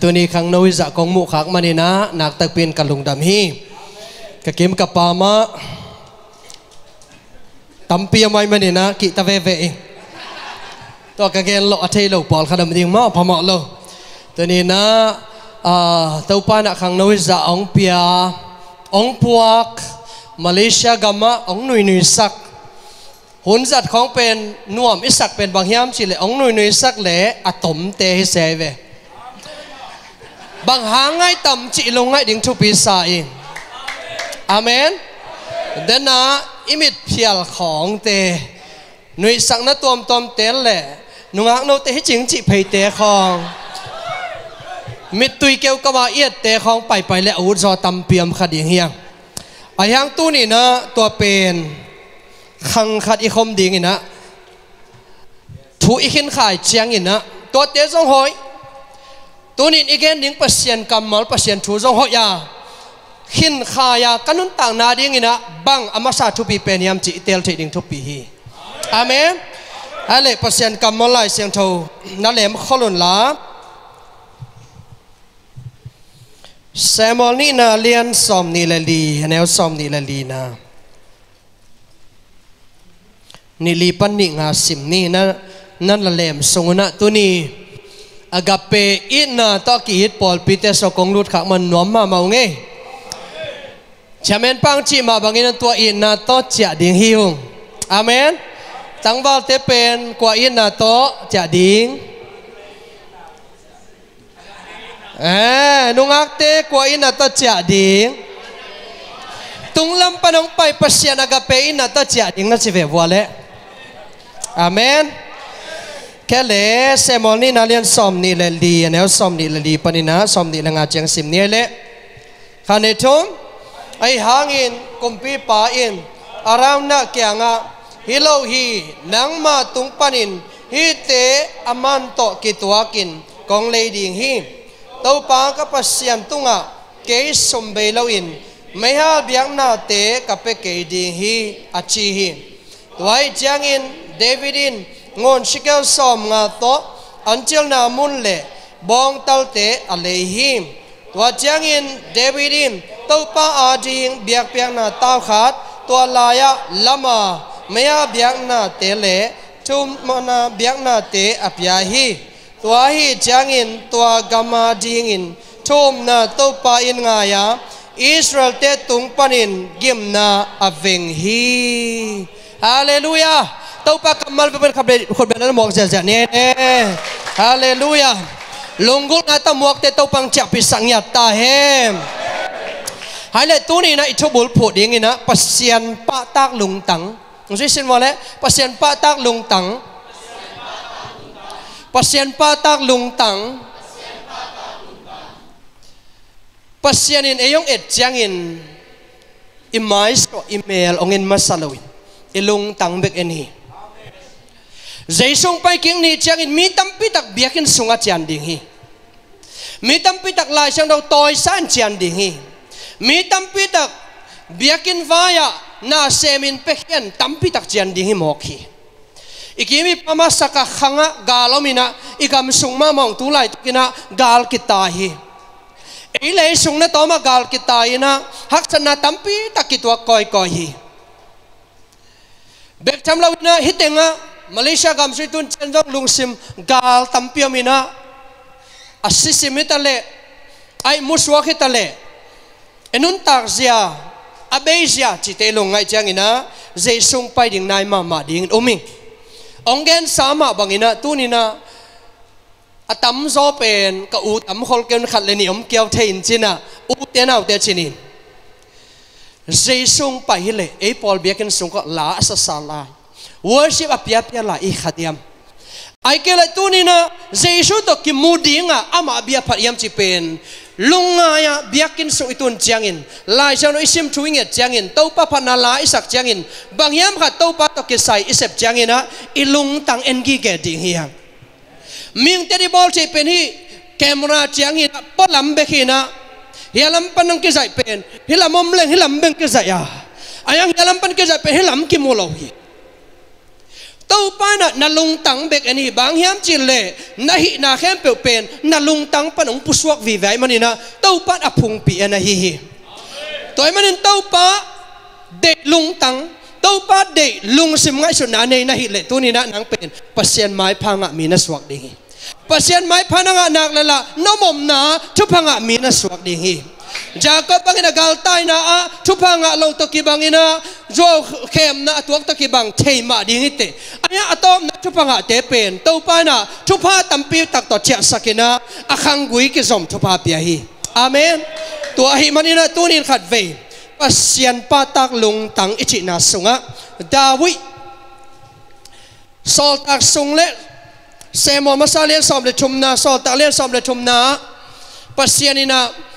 ตัวนี้ขังนู้จะกงมุขักมันนี่นะนักตักเป็นกลุงดำฮีกะเกมกับปามะตั้มเปียไม่มันนี่นะกิตาเวเวตัวกะเกนโลอเทโลปอลขดมดิ่งมาพมอโลตัวนี้นะตัวปานักขังนู้จะองเปียองพวกมาเลเซียกามะองนุยนุยสักหุ่นจัดของเป็นน่วมอิสักเป็นบางยามสิเลยองนุยนุยสักเละอะตมเตฮิเซเวบางหางไงต่ำจีลงไงดิ่งทุปีสาอองอเมนเดนนะอิมิดเพียลของเตหนุยสังนตัวมตอมเตลแหละนุงักโนเตให้จิงจิเพยเตของมิดตุยเกลกวาเอียดเตของไปไปและอุจอตำเปียมขัดเฮียงอายังตู้นี่นะตัวเป็นขังขัดอีคมดิ่งนะถูอีขินขายเชียงอีนะตัวเตสองหอยตัวนี้อีกนิ่งเปอร์เซ็นต์กำมัลเปอร์เซ็นต์ถูจงหอยาขินขายากันนุนต่างนาดิ่งนะบังอมาซาทุบีเป็นยามจิเตลทิดิ่งทุบีฮีอาเมนอะไรเปอร์เซ็นต์กำมัลไลเสียงทูนั่นแหละมันขลุนละเซมอลนี่นาเลียนสอมนี่ละลีแนวสอมนี่ละลีนะนี่ลีปันนี่งาสิมนี่นะนั่นละเลมสงนะตัวนี้ agape inna uh, to ki hit pol pite so kong lut khak man nom ma mau nge chamen pang chi ma bangin tua inna uh, to cha ding hiung amen tang val te pen kwa inna uh, to cha ding eh à, nung akte kwa inna to cha ding tung lam panong pai pasian agape inna to cha ding na si ve wale amen แค่เลเซมอลนี่นาเรียนสอมนี่เลดีแล้วสอมนี่เลดีปนินะสอมนี่ละงาเจียงสิมเนี่ยเละขณะทุ่มไอหางอินกุมพีป่าอินอารามนักเกียงะฮิโลฮีนังมาตุงปนินฮีเตอามันโตกิตัวกินกองเลดิงฮีเต้าปางก็ปัสยามตุงะเกสสมเบลอินไม่หาเบียงนาเตกับเปเกดิงฮีอาชีฮีตัวไอเจียงอินเดวิดิน ngon sĩ kéo xóm ngà tố ăn chiêu nà môn lệ bong tal tế à lệ hìm tua chiang in David in tàu pa à ding biak biak na tao khát tua laya lama à. maya à biak na tế lệ chum na biak na tế à bia hi tua hi chiang in tua gama ding in chum na tàu pa in ngaya Israel te tung panin gimna aveng à hi Hallelujah တော့ပါကမလ်ပပခဘဲခဘဲနမောကဇာနေနေဟာလေလုယာလုံဂုလ်ငါတမောကတေတောပန်ချပိစံညတာဟဲဟာလေတူနီနာအီချိုဘုလ်ဖို့ဒင်းငိနာပစျန်ပတာကလုံတန်းငွေစင်ဝါလေပစျန်ပတာကလုံတန်းပစျန်ပတာကလုံတန်းပစျန်အေယုံအက်ချျန်ငင်အီမိုင်းစ်ကိုအီးမေးလ်အငင်မဆာလဝင်အလုံတန်းဘက်အနီใจส่งไปกินนี่เจ้าอินมีตั้มปิตักเบียกินสุงาเจียนดิ่งฮีมีตั้มปิตักลายเชียงดาวตอยสันเจียนดิ่งฮีมีตั้มปิตักเบียกินวายาน่าเซมินเพี้ยนตั้มปิตักเจียนดิ่งฮีมอกฮีอีกีมีพม่าสักขังะกาลมินะอีกคำสุงมามองตุลายตุกินะกาลกิตาฮีอีเลี้ยสุงเนตอมากาลกิตาฮีนะหักชนะตั้มปิตักกิตัวคอยคอยฮีเบกจำเราวินะฮิตเองะมาเลเซียกำสุดตุนเจนจงลุงซิมกาลตัมพิอมินาอาศิสิมิตาเลไอมุสวาคิตาเลเอนุนตาร์เซียอาเบียเซียจิตเอลงไงจังอินะเจสุงไปดิ่งนายมามาดิ่งอุมิองเกนสามะบังอินะตุนินะอาตัมโซเป็นกับอูตัมคอลเกนขัดเลนิอมเกียวเทินจินะอูเตนเอาเตจินินเจสุงไปฮิเลไอปอลเบียกันสุงก็ลาสัสลาย worship api-api ya, ya la i eh, khatiam ai ke la tu ni na to ki mudinga ama bia phat yam chi pen lunga ya biakin so itun changin lai sa isim thuinge changin to pa pa na lai sak changin bang yam kha to pa to ke sai isep changina ah, ilung tang engi ge ding hi hang ming te di bol chi pen hi camera changin ah, pa lam be khina hi lam pan ang ke sai pen hi lam mom leng hi lam beng ke sai ya ah. ayang hi lam pan ke sai pen hi lam ki mo lo hi ต้าป้านะนั่งลงตังเบกอันนี้บางแห่มจีนเล่นาฮีนาเข้มเปลวเป็นนั่งลงตังปนองผู้สวกวีไวมันนี่นะต้าป้าอภุงปีอันนี้ฮิตัวมันนี่เต้าป้าเด็กลงตังต้าป้าเด็กลงสิมไงสุนันเองนาฮีเล่ตัวนี้นะนังเป็นปัศยันไม้พังอ่ะมีนัสวกดีงี้ปัศยันไม้พังอ่ะนักเล่าะน้อมน้าทุพังอ่ะมีนัสวกดีงี Jacob bang ina galtai na a, tupa nga lo to bang ina, jo kem na atuak to kibang tema dingite. Anya atom na tupa nga tepen, tupa na tupa tampil tak to tiyak sakina, a akang gui kizom tupa piyahi. Amen. Tua hi manina tunin kat ve, pa tak lung tang ichi na nasunga, dawi, sol tak sung le, semo masalian som le chumna, sol tak le som le chumna, pasyanina, ina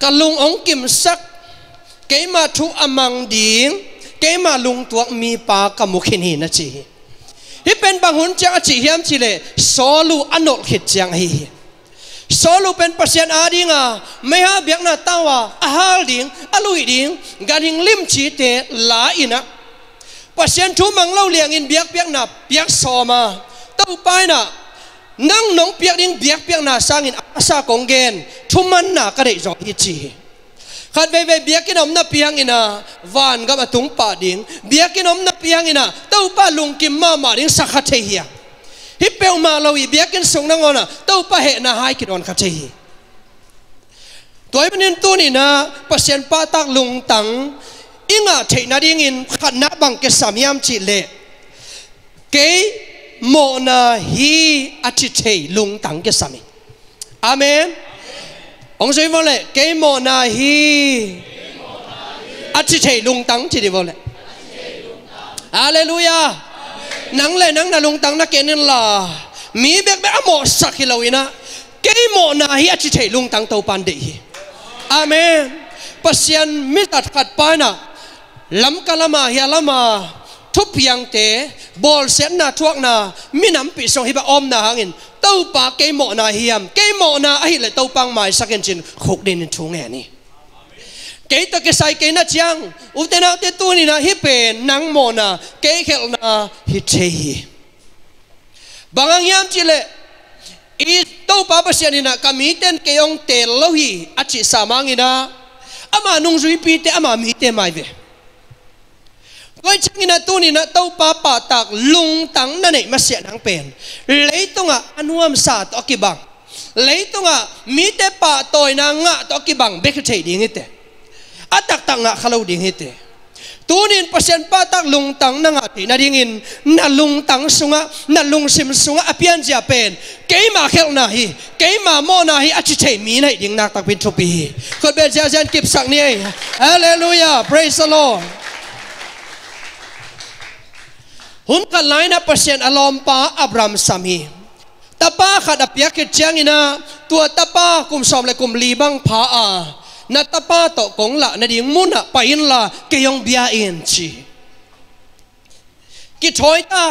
cả lùng ong kim sắc cái mà thu âm amang cái mà lùng tuak mi pa cả kamukhin hi na chi hi pen bang hun chang chi hiam chi le solu anol khit chang hi solu pen pasien adinga meha biakna tawa ahal à, à ding alui à ding garing lim chi te la ina pasien thu mang lo liang in biak biak na biak soma tau pai na nang nong piak ding biak piak na sang in asa kongen thuman na ka dei zo hi chi khat ve ve biak in om na piang ina van ga ba tung pa ding biak in om na piang ina tau pa lung kim ma ma ding sa kha the hi hi pe ma lo i biak in song na ngona tau pa he na hai ki don kha the hi toy manin tu ni na pasien pa tak lung tang inga thei na ding in khat na bang ke samiam chi le ke mô na hi atite lung tang ke sami amen ông sẽ vô lệ cái mô na hi atite lung tang chỉ đi vô lệ Alleluia. nắng lệ nắng là lung tang nó kể nên là mi biết bé mô sắc khi lâu ina cái mô na hi atite lung tang tàu pan đi amen pasian mi tat kat pana lam kalama hi lama ทุบยังเตะบอลเซนนาทวกนามีน้ำปีสองฮิบะอมนาหังินเต้าปากเกยหมอนาเฮียมเกยหมอนาไอ้เลยเต้าปังหมายสักเงินจินขุกดินทุ่งแห่นี่เกยตะเกใส่เกยนัดยังอุตนาเตตัวนี่นะฮิเป็นนังหมอนาเกยเขลนาฮิเทฮีบางอย่างจิเลอีเต้าปาปเสียนี่นะกามีเต้นเกยองเตลโลฮีอจิสามางนี่นะอามานุงจุยปีเตอามามีเตไม่เว Vậy chẳng nhìn tu nì nà tâu pa pa tạc lung tăng nà nị mà xẹn hàng bền. Lấy tung à anh huam xả tỏ kì bằng. Lấy tung à mi tế pa tội nà ngạ tỏ kì bằng bế khả thầy đi ngít tê. À tạc tạc ngạ khá lâu đi ngít tê. tunin pasien patak lungtang na nga tinadingin na lungtang sunga na lungsim sunga apian siya pen kay makel na hi kay mamo na hi at chichay minay ding naktakpin chupi hi kod ben siya siyan kipsak niya hallelujah praise the Lord hun ka laina pasien alom pa abram sami tapa khada piaket changina tua tapa kum som le kum libang pha a na tapa to kong la na ding muna pa in la ke yong bia in chi ki thoi ta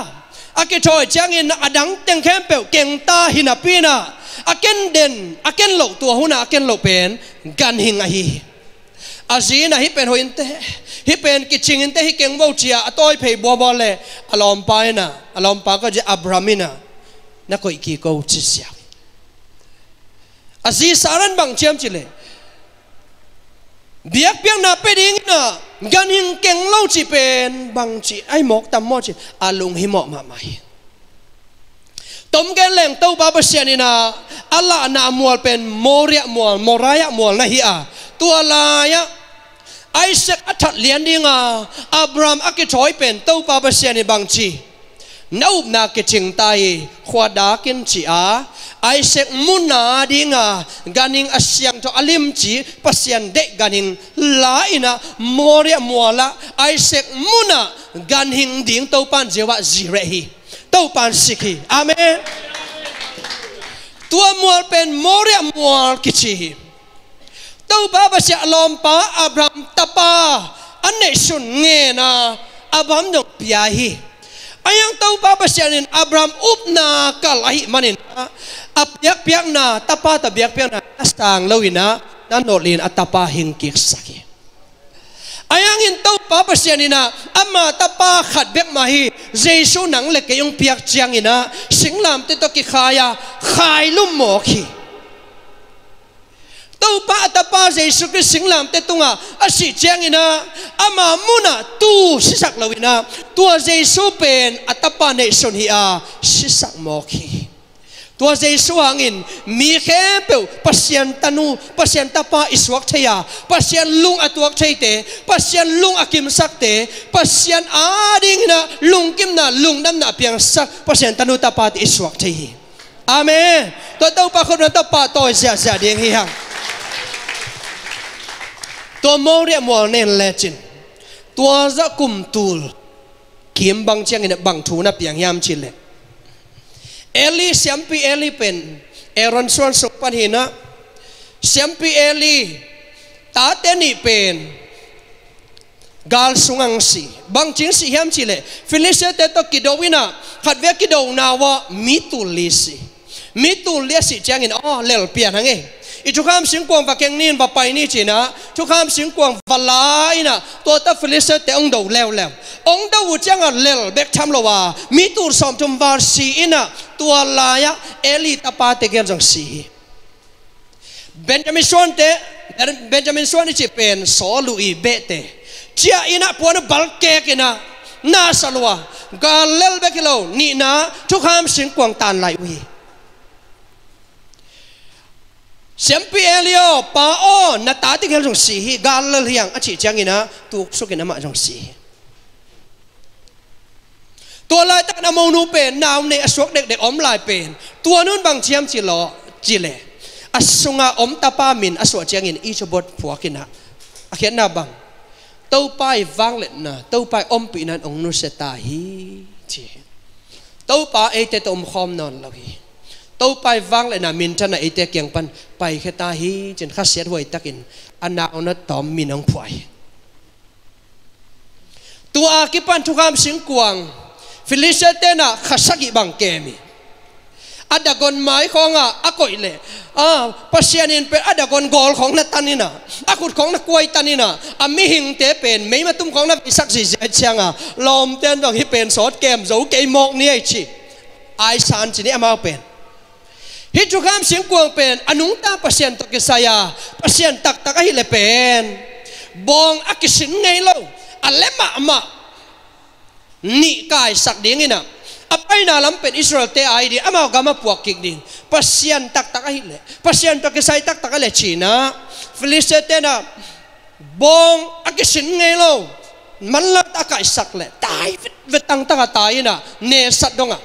a ki thoi changin adang teng khem pe keng ta hina pina a ken den a ken lo tua huna a ken lo pen gan hing a hi a zina hi pen hointe hi pen ki chingin te hi keng bo chia atoi phei bo bo le alom pa na alom pa ko je abramina na ko iki ko chi sia asi saran bang chem le, biak piang na pe ding na gan hing keng lo chi pen bang chi ai mok tam mo chi alung hi mo ma mai tom gen leng tau ba ba sian ina alla na mual pen moria mual moraya mual na hi a tua la ya ไอเซกอัดเลียนดิงาอับรามอักขอยเป็นเต้าปาเปเซียนบางชีนาบนาเกจิงตายขวดากินชีอาไอเซกมุนาดิงากันิงอาเซียงทอลิมชีเปเสียนเด็กกันิงลาอินะมัวเรียมัวละไอเซกมุนากันหิงดิงเต้าปันเจวะจีเรฮีเต้าปันสิกีอเมนตัวมัวเป็นมัวเรียมัวกิชี tâu ba ba siya lom pa Abraham tapa ane sun nge na Abraham yung piyahi ayang tâu ba ba siya nin Abraham up na kalahi manin apyak piyak na tapa tabiyak piyak na astang lawin na nanolin at tapahing kiksaki ayang hintaw pa pa siya nina ama tapa khatbek mahi Jesu nang leke yung piyak siyang ina singlam tito ki kaya khailum mo ki tàu ba ta ba dây sự cái sinh làm tết tung à à sĩ chàng ina ama muna tu sĩ sắc lâu ina tua dây số bền à ta ba này sơn hi à sĩ sắc mò tu tua dây số hàng in mi khé bèo pasien tanu pasien ta pa isuak thay pasien lung atuak thay te pasien lung akim sắc te pasien a ding na lung kim na lung nam na piang sắc pasien tanu ta pa isuak thay amen tôi đâu pa không nói ta pa tôi giả giả điên hi hàng ตัวมอเรียมวานเนนเลจินตัวจะกุมตูลเขียมบางเชียงเนี่ยบางทูนับอย่งยามชินเลยเอลีเสียมพีเอลีเป็นเอรอนชวนสุปันหินะเสียมพีเอลีตาเตนีเป็นกาลสุงังสีบางจิงสียามชินเลยฟิลิเซเตตกิโดวินะขัดเวกิโวนาวะมิตุลิสีมิตุลิสีเชียงเนี่ยอ๋อเลลเปียนังเงอทุกข้ามสิงกวงปากเกงนินปกไปนี่จีนะทุกข้ามสิงกวงปลายนะตัวตาฟิลิสเตองดูเลวเลวองดูจังอ่ะเลวเบกทำลว่ามีตูรสอมจุมวาร์ซีนะตัวลายะเอลิตาปาเตเกลจังซีเบนจามินสวนเตเบนจามินสวนนี่จีเป็นสอลุอีเบเตเจียอินะปวนบัลเกกินะน่าสลัวกาเลลเบกิโลนี่นะทุกข้ามสิงกวงตานไหลวีสมพิเอลิโอปาอโอนัดตัดที่เขาจงสีกาลเลียงอาชีิจังอินะตุกสุกินะมาจงสีตัวลายตักนามนูเป็นนาวในอสวกเด็กๆอมลายเป็นตัวนู้นบางเชียงจิโลจิเล่อสุงาอมตาปามินอสวกจังอินอีชบดผัวกินะอาเขียนน้าบังเต้าไปวางเล่นนะเต้าไปอมปีนันองนุเสตาฮีจีเต้าป่าเอเตตอมคอมนอนเราฮีตู้ไปวังเลยนะมินท่านไอเตกียงปันไปแค่ตาฮีจนข้าเสียหวยตักินอันนาอนตอมมินองพวยตัวอากิปันทุกคำสิงกวางฟิลิเซเตนะข้าสกิบังเกมีอาดกอนไม้ของอ่ะอากอยเลยอ่าปัสยานินเป็นอาดกอนกอลของนัตตันินะอากุดของนักววยตันินะอามิหิงเตเป็นไม่มาตุ้มของนักสักสิเจเชียงอ่ะลอมเต้นต้องให้เป็นสอดเกมเจเกมมอกเนี่ยชีไอซานจีนี่มาเป็น Hidrogam sing kuang pen anung ta pasien tok ke saya pasien tak tak ahi le pen bong akisin ngai lo alema ama ni kai sak ding ina apai na lam pen israel te ai di ama gama puak kik din pasien tak tak ahi le pasien tok ke saya tak tak le china felice te na bong akisin ngai lo manlat akai sak le tai vetang tanga tai ina ne sat dong ah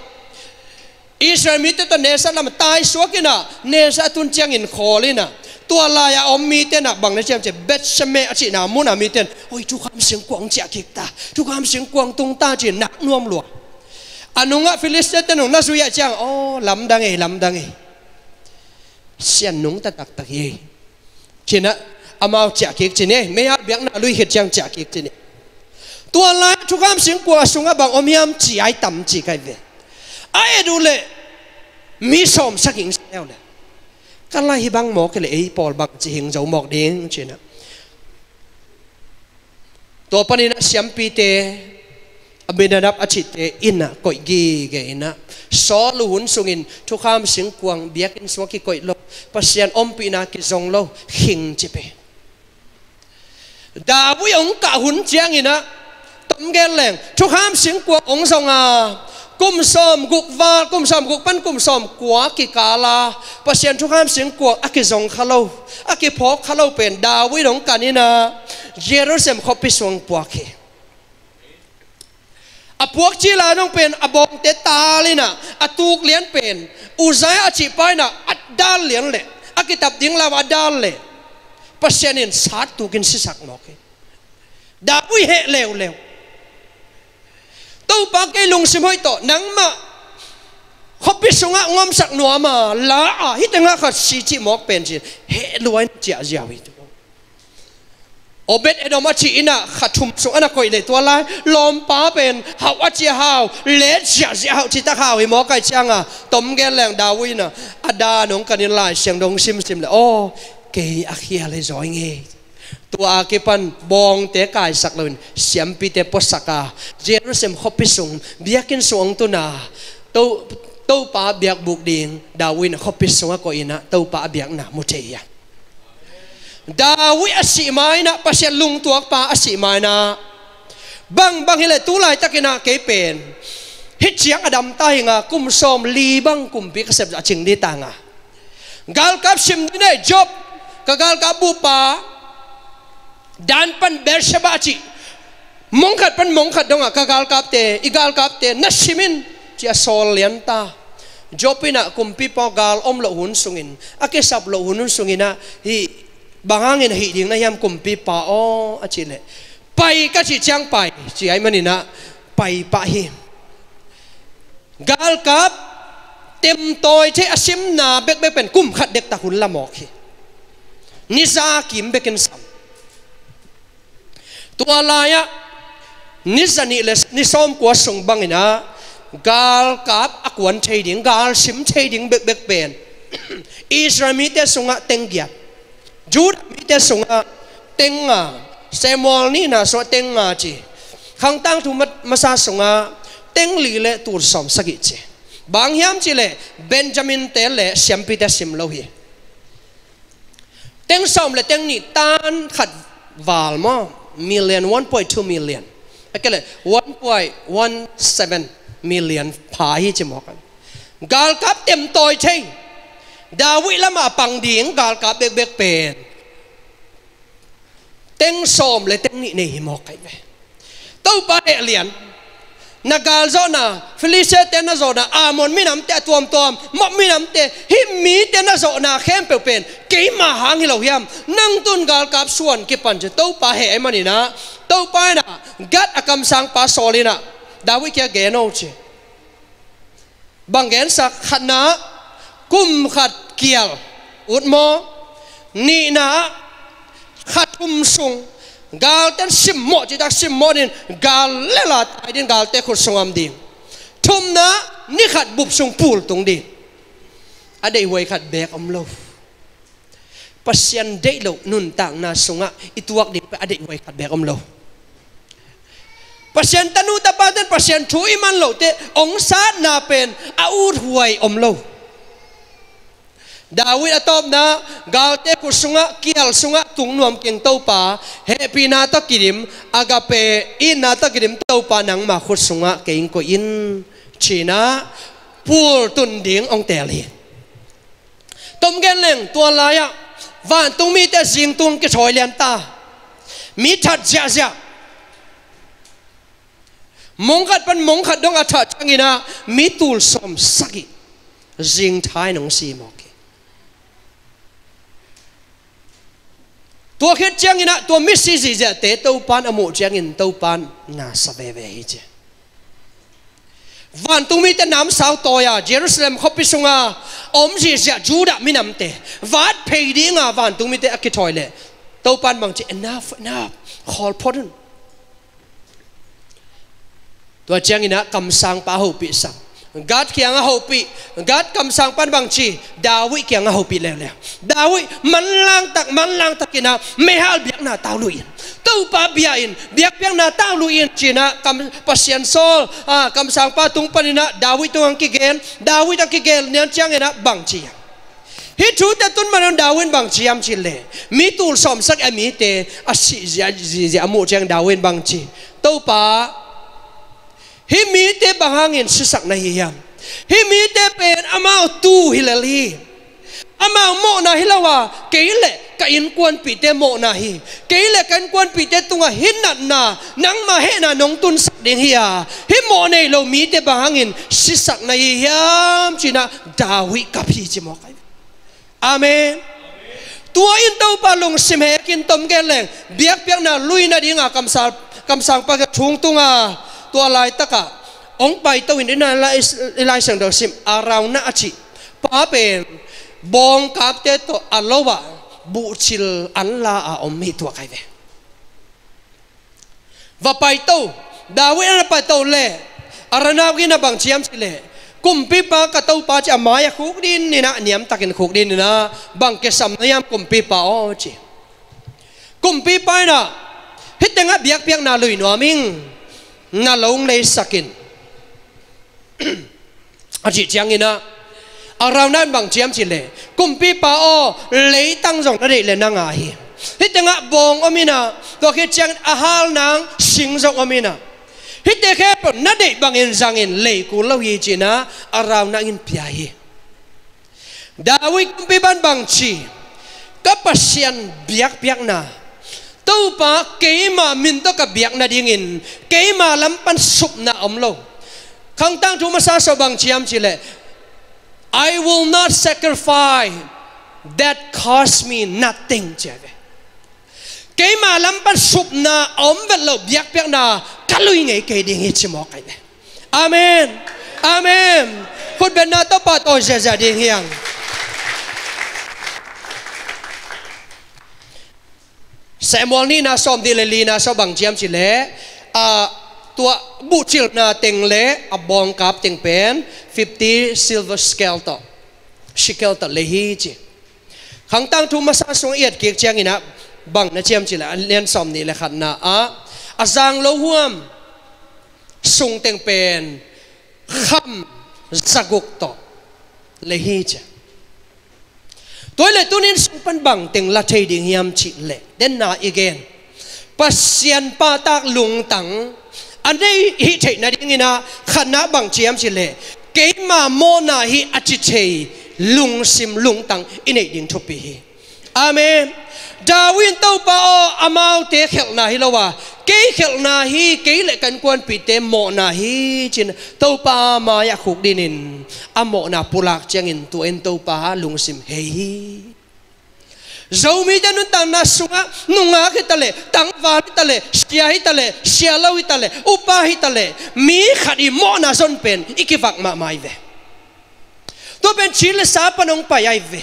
อิสราเอลมีแต่ตัวเนสันละมันตายสวกินะเนสัตุนเจียงอินคอลินะตัวลายอมมีแต่นะบางในเจียมจะเบ็ดเสมอจินามุนามีแต่โอ้ยทุกคำเสียงกวางเจียกิกตาทุกคำเสียงกวางตุงตาจีนักน่วมหลวงอันนุ่ะฟิลิสเตนนุ่งนัสุยเจียงโอ้ลำดังเอลำดังเอเสียนนุ่งตะตักตะเยจีนะอามาเจียกิกจีเนี่ไม่อากเบียงนาลุยเหตุเจียงเจียกิกจีเนี่ตัวลายทุกคำเสียงกวางสุงะบางอมยามจีไอต่ำจีไกเวไอ้ดูเลยมีสมสักหิงแล้วเลยก็ไล่บังหมอกเลยไอ้ปอลบังจะหิงจะหมอกเด้งใช่ไหมตัวปนินะเสียมปีเตอเมนดับอจิตเตอินะก่อยกีเกอินะสอลุหนสุงินทุกคำสิงกวางเบียกินสวกิก่อยลลปัสยันอมปีนากิจงโลหิงจิเปดาวุยองกะหุนเจียงอินะตั้มแกแหลงทุกคำสิงกวางองสงอากุมซอมกุกวากุมซอมกุกปั้นกุมซอมกัวกิกาลาปเสียนทุกข้ามเสียงกัวอักิจงคาเลอักิพกคาเลเป็นดาวิดองกานินาเยรูซาเล็มขอพิสวงปวกเฮอพวกจีลาน้องเป็นอบองเตตาลินะอตูกเลียนเป็นอุซายอจิปายนะอัดดาลเลียนเลอักิตับดิ้งลาวดาลเลปเสียนินสาตุกินสิสักนอกเดาวิเหเลวเลว tâu ba cái lùng xem hơi tỏ nắng mà không biết sống ngang ngóm sắc nuối mà lá à hít tiếng n จ a n เ khát xì chỉ mọc bền gì hệ luôn chả giàu โอเบตเอโดมาชีน่ะขัดทุมสุอันก่อยในตัวไล่ลมป้าเป็นหาวเจียหาวเลสเจียเสียหาวจิตตะหาวหิมอไก่เชียงอ่ะต้มแกงแหลงดาวินอ่ะอาดาหนงกันยินไล่เสียงดงซิมซิมเลยโอ้เกยอาเคียเลยจอยเงยตัวอาเกปันบองเตะกายสักเลยเสียมปีเตปสักกาเจรุสเซมขบิสุงเบียกินสวงตุนาตูตูปาเบียกบุกดิงดาวินขบิสุงก็อินะตูปาเบียกนะมุเทียดาวิอาศิมายนะพัศลุงตัวปาอาศิมายนะบังบังเฮเลตุไลตะกินาเกเป็นฮิตเชียงอดัมตายงาคุมสอมลีบังคุมปีกเซบจัจิงดีตางากาลกับชิมดินเอจบกากาลกับบุปาดันปันเบรชบาจิมงขัดปันมงขัดดงอ่ะกากาลกับเตอีกาลกับเตนัชิมินที่อโซลเลียนตา jopina kumpi po gal om lo hun sungin ake sab lo hun sungina hi bangangin hi ding na yam kumpi pa o achile pai ka chi chang pai chi ai manina pai pa hi gal kap tem toy che asim na bek bek pen kum khat dek ta hun la mok hi nisa kim beken sam ตัวลายะนิสันิเลสนิสอมกวาส่งบังนะกาลกับอควันเทดิงกาลสิมเทดิงเบกเบกเป็นอิสราเอลมีแต่สงะเต็งเกียจูดมีแต่สงะเต็งอ่ะเซมอลนี่นะสงเต็งอ่ะจีขังตั้งถุมัดมาซาสงะเต็งลีเลตูดสอมสกิจีบางยามจีเลเบนจามินเตเลเซียมพีแต่สิมโลหีเต็งสอมเลเต็งนี่ตานขัดวาลมอ million 1.2 million akele 1.17 million พาฮิจิมอกัน กาลกับเต็มตัวใช่ดาวิละมาปังดิ่งกาลกับเบกเบกเป็นเต็งสมเลยเต็งนี่ในหิมอกันไงเต้าปาเอเลียน nagal zona felice te na zona amon minam te tuam tuam mo minam te hi mi te na zona khem pe pen ke ma hang lo yam nang tun gal kap suan ki pan je to pa he mani na to pa na gat akam sang pa solina dawi kya ge no che bangen sak khana kum khat kial ut mo ni na khatum sung กาลเต็นสิมโมจิตักสิมโมนินกาลเลลาตายดินกาลเตคุสงามดีทุ่มนะนี่ขัดบุบสุงพูลตรงดีอะไรหวยขัดแบกอมโลพัศยันเดลูนุ่นต่างนาสงะอิตวักดีไปอะไรหวยขัดแบกอมโลพัศยันตันุตาปัตนพัศยันทุอิมันโลเตองศาดนาเป็นอาวุธหวยอมโล Dawid atop na gaute pusunga kial sunga tungnuam kin topa happy na ta kirim agape in na ta kirim topa nang ma khusunga kein ko in china pul tun ding ong teli tom gen leng tua la ya van tung mi te sing tung ki choi lian ta mi that ja ja mong khat pan mong khat dong a tha changina mi tul som saki jing thai nong si mok ตัวเฮ็ดเจียงอินะตัวมิสซิจิจะเตเต้าปานอโมเจียงอินเต้าปานน่าสเบเวเฮจวันตุมีแต่น้ำสาวตัวยาเยรูซาเล็มเขาพิสุงาอมจีจะจูดะมินำเตวัดเพยดีงาวันตุมีแต่อักถอยเลเต้าปานบางจี enough enough ขอพอดตัวเจียงอินะกำสังปาหูปิสัง God kaya nga hopi. God kam sang pan bang chi. Dawi kaya nga hopi leo leo. Dawi man lang tak man lang tak kina. Mehal biak na tauluin. Tupa biyain. Biak biak na tauluin. China kam pasien sol. Ah, kam sang patung panina. Dawi tu ang kigel. Dawi tak kigel. Nyan siyang ina bang chi. He tu ta tun manon dawen bang chiam chile. Mi tul som sak amite. Asi zia zia amu chiang dawen bang chi. Tupa. Tupa. hi mi te bangangin sisak na hiyam hi mi te pen amao tu hilali amao mo na hilawa keile ka in kwan pi te mo na hi keile kan kwan pi te tunga hinat na nang ma he na nong tun sak ding hiya hi mo nei lo mi te bangangin sisak na hiyam china dawi ka phi chi mo kai amen tua in tau pa long sim he kin tom ke leng biak biak na lui na dinga kamsal kamsang pa ka thung tunga ตัวลายตะกะองไปตัวินนลลายสังเดสิมอาราวนาอจิป้าเป็นบองกับเตโตอัลโลวะบูชิลอัลลาอาอมมีตัวใครเวว่าไปตัวดาวิดนไปตัวเล่อารนาวินบังเชียมสิเล่กุมปีปากตัวป้าจะมายคุกดินนี่นะเนียมตะกินคุกดินน่ะบังเกสัมเนียมกุมปีปาโอจิกุมปีไปนะฮิตังะเบียกเบียกนาลุยนัวมิง na long le sakin a à, chi chang ina around à, nan bang chiam chi le kumpi pa o le tang jong na de le na nga hi à hi tanga bong omina to khi chang ahal nang sing jong omina hi te khe pa na de bang in jang in le ku lo yi chi na rau na in pia hi dawi kumpi ban bang chi sian biak biak na tu pa cái mà mình to cả việc na điên in cái mà lắm pan sụp na om lâu khang tăng chúng sa sao bằng chiam chỉ lệ I will not sacrifice that cost me nothing chè về cái mà lắm pan sụp na om vật lâu việc việc na cả lui ngay cái điên hết chỉ mọc cái này Amen Amen Khuất bên na to pa to dễ dàng điên hiang sẽ Samuel ni na som đi le li na so bằng chiam chỉ le à, tua bu chil na teng le a bong kap teng pen 50 silver scale to shikel to le hi chi khẳng tăng thu ma sa song yet kek chang ina bằng na chiam chi la len som ni le khat na à, a zang lo huam sung teng pen khâm zaguk to le hi chi tôi lại tôi nên sang phân bằng tiếng là thầy đình hiam chị lệ đến na again pasian pa tak lung tang anh à đây hi thầy na đình na khăn na bằng chị em chị lệ kế mà mô na hi achi thầy lung sim lung tang in ấy đình thupi hi amen ดาวินเต้าปาออามาวเตะเขลนาฮิลาวะเกยเขลนาฮีเกยเละกันกวนปีเตหมอนาฮีจินเต้าปามายาขุกดินินอามอนาปุลักเจงินตัวเองเต้าปาลุงซิมเฮฮี zomi ja nun tang na sunga nunga ki tale tang va ki tale sia hi tale sia lo hi tale upa hi tale mi khadi mo na son pen ikivak ma mai ve to ben chile sa panong pa yai ve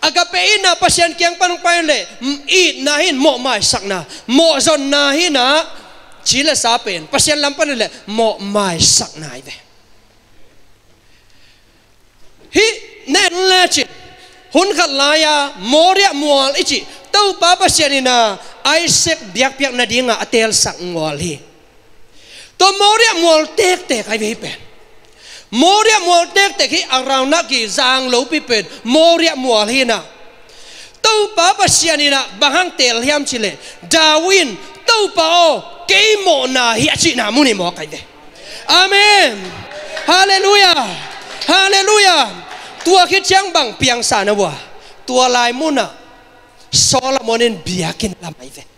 agape na pasien kiang panung pai le i na mo mai sak na mo zon na hi na chỉ là sa pen le mo mai sak nai hi nen le chi hun khat ya moria mual ichi tau pa pasien ina isaac biak biak na dinga atel sak ngol hi to moria mual tek tek ai ve pen moria mual tek tek hi arau nak ki zang lo pipet moria mual hi na tau pa pa sian ina bahang tel hiam chile Dawin tau pa o ke mo na hi achi na muni mo kai de amen haleluya haleluya tua ki chang bang piang sa na wa tua lai mu na solomonin biakin la mai de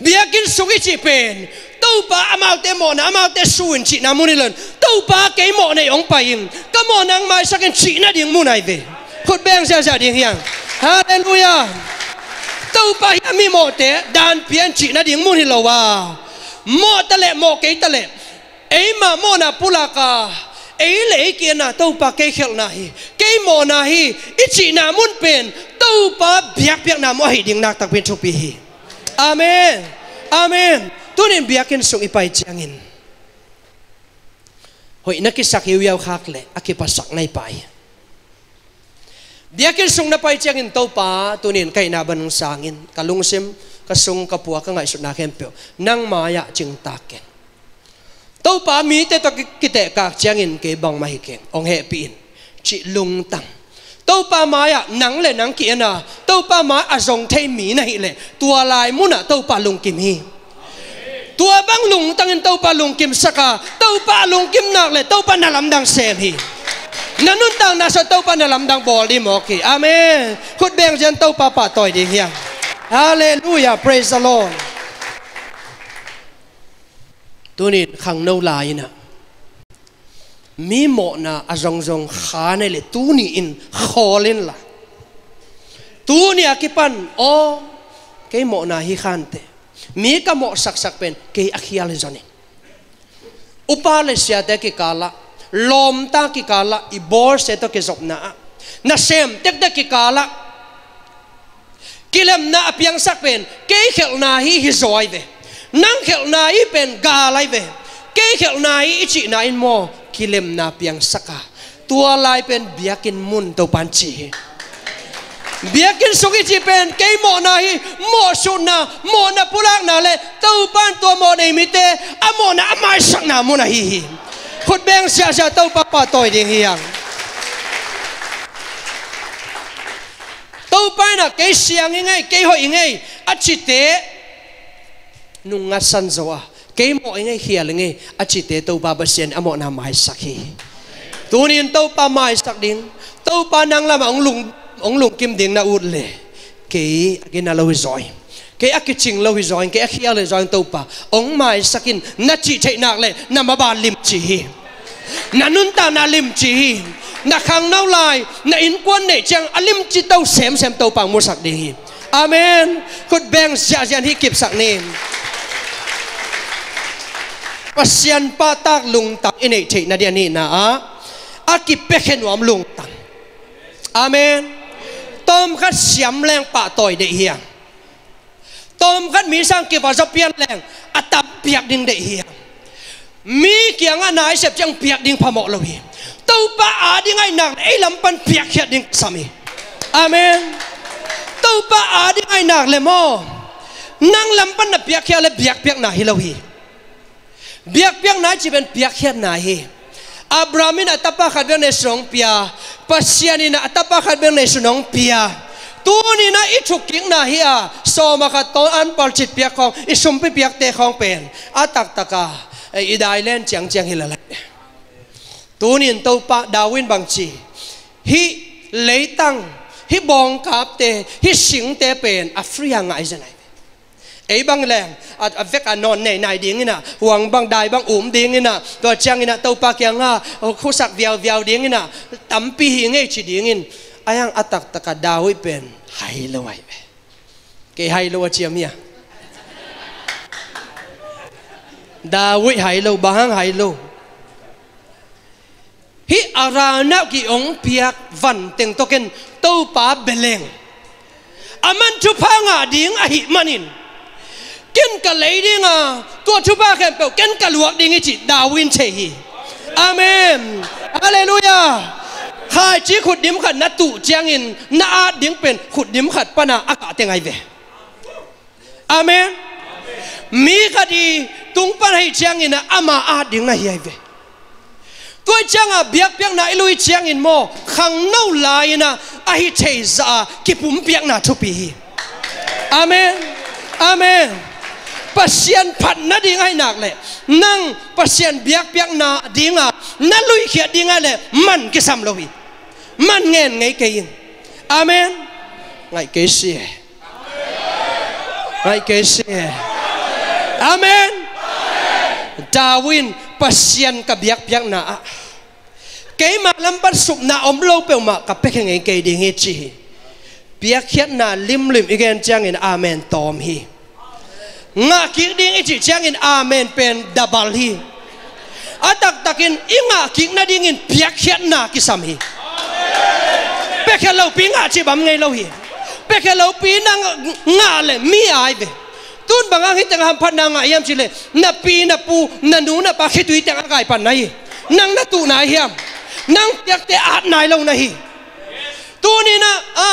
biakin sungi chi pen tâu ba amal te mona amal te suin chi na muni len tâu ba cái mọ này ông paim cái mọ nang mai sakin chi na ding mu này về khut bang sa sa ding yang hallelujah tâu ba hi mi mọ te dan pian chi na ding muni lo wa mọ ta le mọ cái ta le ấy mà mọ na pulaka ấy lệ kia na tâu ba cái khel na hi cái mọ na hi ít chi na mun pen tâu ba biak biak na mọ hi ding na tak pen chu pi hi Amen. Amen. Tunin biakin sung ipay tiangin. Hoy nakisakiw yaw kakle, akipasak na ipay. Biakin sung napay tiangin to pa, tunin kay naban ng sangin. Kalungsim, kasung kapwa ka nga iso na kempyo. Nang maya ching taken. To pa, mite to kite kak tiangin kay bang mahiking. Ong hepiin. Chilung tang tàu pa mai à nắng lệ nắng kia na à. tàu pa mai à rong thay mì này lệ tua lại muốn à tàu pa lùng kim hi tua băng lùng tăng tàu pa lùng kim saka à. tàu pa lùng kim nạc lệ tàu pa nà lâm đang xem hi na nun tang na sa tàu pa nà lâm đang bò đi mò kì amen khut bèng dân tàu pa pa tội đi hiang hallelujah praise the lord tunin khang nâu lại nè mi mộ na a rong rong khá này là tu ni in khó lên la tu ni a cái pan o cái mộ na hi khan te mi ka mộ sắc sắc pen cái akhia lên zone upa le sia te ki kala lom ta ki kala i bor se to ke zop na na sem tek da ki kala kilem na apiang sak pen cái khel na hi hi zoi ve nang khel na i pen ga lai ve cái khel na i chi na in mo kilem na piang saka tua lai pen biakin mun to panchi biakin suki chi pen kei mo na hi mo su na mo na pulak na le to pan to mo nei mi a mo na amai sak na mo na hi hi khut beng sia sia to pa toi ding hiang to pan na kei siang ngai kei hoi ngai a chi te nunga san zoa cái mọi người khía là nghe, à chỉ tế tàu ba bát sen à mọi nam mai sắc hi tu niên tàu ba mai sắc điên tàu ba năng làm ông lùng ông lùng kim điện na uất lệ cái cái nào lâu rồi cái ác cái chính lâu rồi cái ác khía là rồi tàu ba ông mai sắc in na chỉ chạy nặng lệ na mà bà lim chỉ hi na nun ta na lim chỉ hi na khang nau lại na in quan này chăng alim à, chỉ tàu xem xem tàu bằng mua sắc điên hi amen cốt bang giả gian hi kịp sắc nên asian pa tak lung tak inei thei na dia ni na a aki pekhen wam lung tang amen tom khat siam leng pa toy de hiang tom khat mi sang ki ba zapian leng atap piak ding de hiang mi kiang a nai sep chang piak ding phamo lo hi tau pa a ding ai nang ei lam pan piak khia ding sami amen tau pa a ding ai nang le mo nang lam pan na piak khia le piak piak na hi lo hi เบียกเบียงนานจีเป็นเบียกเฮียนนายอับรามินอัตปะขัดเบียงในสงเปียปัสยานีนอัตปะขัดเบียงในสนงเปียตัวนี้นะอิจุกิงนาเฮียโซมาขัดต้นอันปัลจิตเบียกของอิสุมเปเบียกเตะของเป็นอัตักตะกาอีดายเล่นเจียงเจียงฮิลาเลตัวนี้ตัวปะดาวินบังจีฮิเลยตั้งฮิบองกาบเตฮิสิงเตเป็นอัฟริยังไงจะไหนไอ้บังแรงอาจเวกอนอนไหนไหนดิ้งน่ะหวังบังได้บังอุ้มดิ้งน่ะตัวเชียงน่ะเต้าปากยังอ่ะคุ่สักเวียวเวียวดิ้งน่ะตั้มปีหิงไอ้ชิดิ้งน่ะไอ้ยังอัตักตะกัดดาวิเป็นไฮโลวยไปเกไฮโลเชียมียดาวิไฮโลบางไฮโลฮิอารานักิองเปียกวันเต็งตวเกนต้าปาเบลงอามันจุพังอาดิ้งอหิมันิน kinh cả lấy đi ngà tua chú ba khen bèo kinh cả luộc đi nghe chị Darwin win chê hi amen alleluia, hai chỉ khụt điểm khẩn na tụ chiang in na điểm bền, khụt điểm khẩn pa na ác tiếng ai về amen mi cả đi tung pan hay chiang in na ama a điểm na hi ai về tôi chẳng à biết biết nãy lui chẳng in mò khăng nâu lại na ai thấy ra kịp bùm biết na chụp hi amen amen pasien phat na ding ai nak le nang pasien biak biak na dinga na lui khia dinga le man ke sam lohi man ngen ngai ke in amen ngai ke si e. ngai ke si e. amen Darwin pasien ka biak biak na cái mà lâm bắt sụp na om lâu bèo mà cặp bách ngay cái đi nghe chi biak khiết na lim lim igen chang in amen tom hi nga ki ding i chi chang in amen pen dabal hi atak takin inga ki na ding in piak hiat na ki sam hi pe kha lo pi nga chi bam ngai lo hi pe kha lo pi na nga le mi ai be tun banga hi tang ham phan na nga yam chi le na pi na pu na nu na pa khi tui tang kai pan nai nang na tu nai hiam nang piak te at nai lo na hi tu ni na a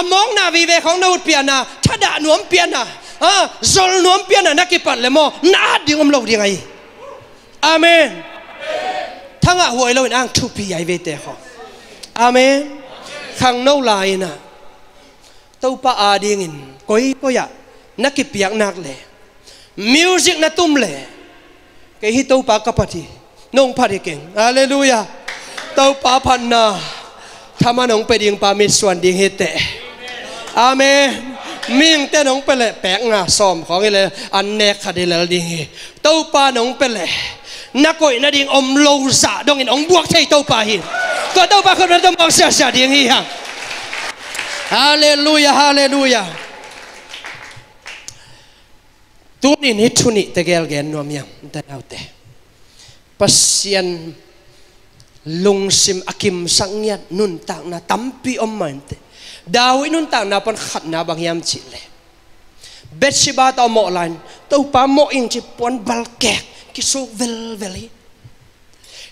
among na vi ve khong na ut pian na thada nuam pian na à zol nuam pian na nakipat le mo na ding om lo ding ai amen thanga huai lo in ang thu pi ai ve te ho amen khang nâu lại na tâu pa à điên in coi coi ya nắc kịp piak nạc lệ music na tum lệ cái hi tâu pa nong nông pari keng hallelujah tâu pa pan na tham anh ông pe điên pa mi suan điên hết tệ amen มิ่งเต้นองเปเลยแปงอ่ะซ้อมของอะไรอันเนคดีแล้วดิงเต้าปานองเปเลยนักกอยนัดิงอมโลซาดองอินองบวกใช่เต้าปาหินก็เต้าปาคนนั้นต้องมองเสียเสียดิงฮ้ฮะฮาเลลูยาฮาเลลูยาตุนินิทุนิตะเกลเกนนวมยังแต่เอาแต่ปัสยันลุงซิมอักิมสังเัีนนุนตักนะตั้มปีอมมันเต Dawi nun tang na pan khat na bang yam chi le. Bet si ba tao mo lan, tao pa mo in chi puan bal kek, ki so vel veli.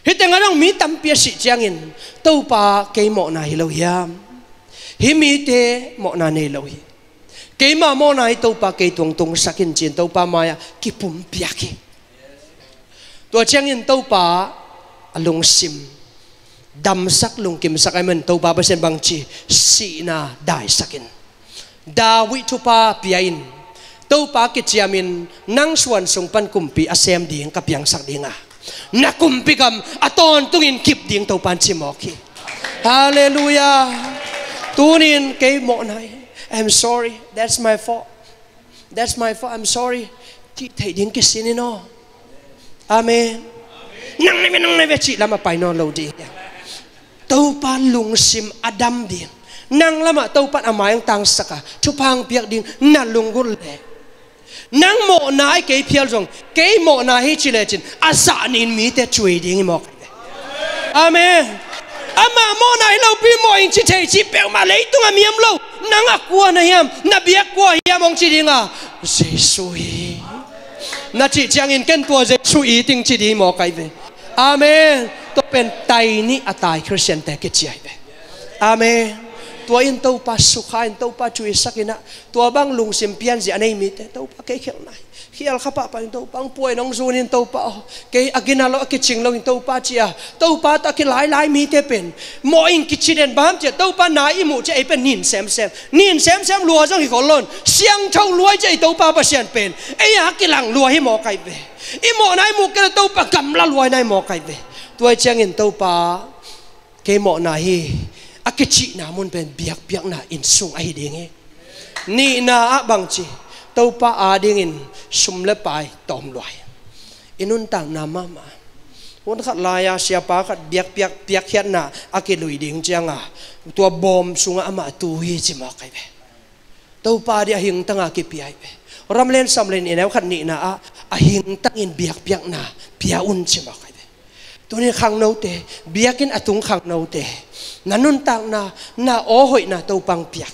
Hite nga nang mi tam pia si in tao pa kay mo na hilaw yam. Hi mi te mo na ne hilaw hi. Kay ma mo na hi tao pa kay tuang tung in chin, tao pa maya ki pum pia ki. Tua in tao pa along sim. damsak lungkim sa kaiman to babasin bang chi si na dai sakin dawi to pa piyain to pa kitsiamin nang suan sungpan kumpi asem ding kapyang sakdinga nakumpi kam aton tungin kip ding to pan simoki hallelujah tunin kay mo na I'm sorry that's my fault that's my fault I'm sorry ti din kisinin no amen nang nang nang nang chi lama pa no loading yeah. lung sim adam din nang lama topan amayang tang saka chu chupang piak din na lungul le nang mo nai ai kei phial jong kei mo na hi chile chin asa nin mi te chui ding mo amen ama mo na lo pi mo in chi thei chi pe ma lei tung am yam lo nang a kwa na yam na biak kwa yam ong chi dinga jesu hi na chi chang in ken po jesu i ting chi di mo kai ve amen to pen tai ni atai christian te chi ai amen tua in tâu pa in tâu pa chui tua bang lung sim pian gì anh em mi te tâu pa cái khel khapa in tâu bang puai nong zun in tâu pa cái oh. agina lo cái ching lo in tâu pa chia tâu pa ta cái lái lái mi pen mo in cái bam chia tâu pa nai imu che pen nin sem sem nin sem sem lua jong hi khol lon siang lua che tâu pa pa sian pen ai ha cái lang lua hi mo kai ve i mo nai mu cái pa kam la lua nai mo kai ve วเชียงเงินเต้าป่าเกมอหนาฮีอักจินามุนเป็นเบียกเบียกนาอินสุงไอเดียงนี่นาอับบังจีเต้าป่าอาดิยงินสุมเลปายตอมลอยอินุนต่างนามามาวันขัดลายาเสียปาขัดเบียกเบียกเบียกเฮียนนาอักลุยดิ่งเจียงอ่ะตัวบอมสุงอามาตุยจิมาไกเบเต้าป่าเดียหิงตั้งอากิปีไอเบรำเล่นสำเล่นเอแนวขันนี่นะอ่ะหิงตั้งอินเบียกเบียกนาเบียอุ่นจิมาไกตัวนี้ขังนาเตเบียกินอตุงขังนาเต na nun tak na na o hoi na to pang piak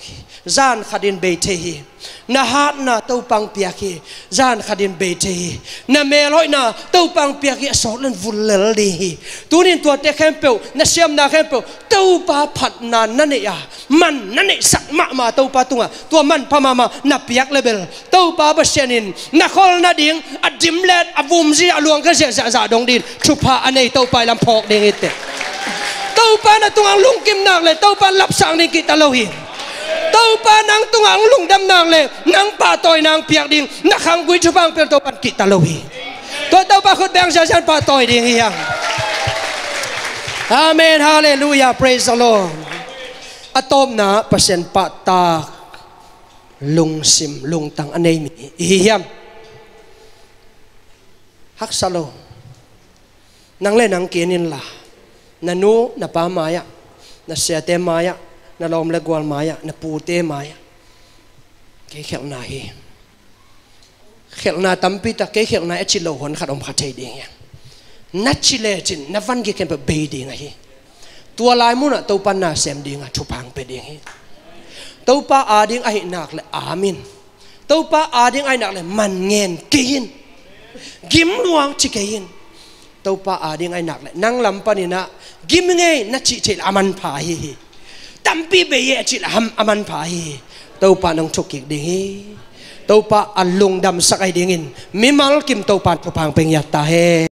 zan khadin be the hi na hat na to pang piak hi zan khadin be the hi na mel hoi na to pang piak hi so len vul lel di hi tunin to te khem pe na siam na khem pe to pa phat na na ne ya man na ne sak ma ma to pa tunga to man pa ma ma na piak level to pa ba senin na khol na ding a dim let a vum ji a luang ka ja ja dong din thupa anei to pa lam phok ding ite tau pa na tungang lungkim nang le tau pa lapsang ni kita lohin tau pa nang tungang lungdam nang le nang patoy nang piak ding nakang gui chupang pero tau pa kita lohin to tau pa khut bang Pa patoy ding hiyang Amen hallelujah praise the Lord atom na pasen patak lungsim lungtang anay mi ihiyam haksalo nang le nang kinin lah นานูนับปามายะนัเสียเตมายะนัลอมเลกวลมายะนัปูเตมายะเขี่ยนาฮีเขี่ยนนาตัมปิตาเขี่ยนาเอชิโลหนขัดอมขัดใจดีเงี้ยนัชิเลจินนับวันกี่เข็มเปบีดีไงฮีตัวลายมุนะตัปันน่าเซมดีงาชุพังเปดีงี้ีตัป้าอาดิงไอหนักเลยอาเมินตัป้าอาดิงไอหนักเลยมันเงีินกินกิมลวงชิเกินตัวป้าอาดีงไงหนักเลยนั่งลำปานี่นะกิมไงนัชิจิลอามันพาฮีตั้มปีเบียจิลฮัมอามันพาฮีตัวป้าน้องชกิกดิ้งฮีตัวป้าอัลลุงดำสักไอดิ้งิน มิมาลกิมตัวป้าผุ้พังเป็นยตตาเฮ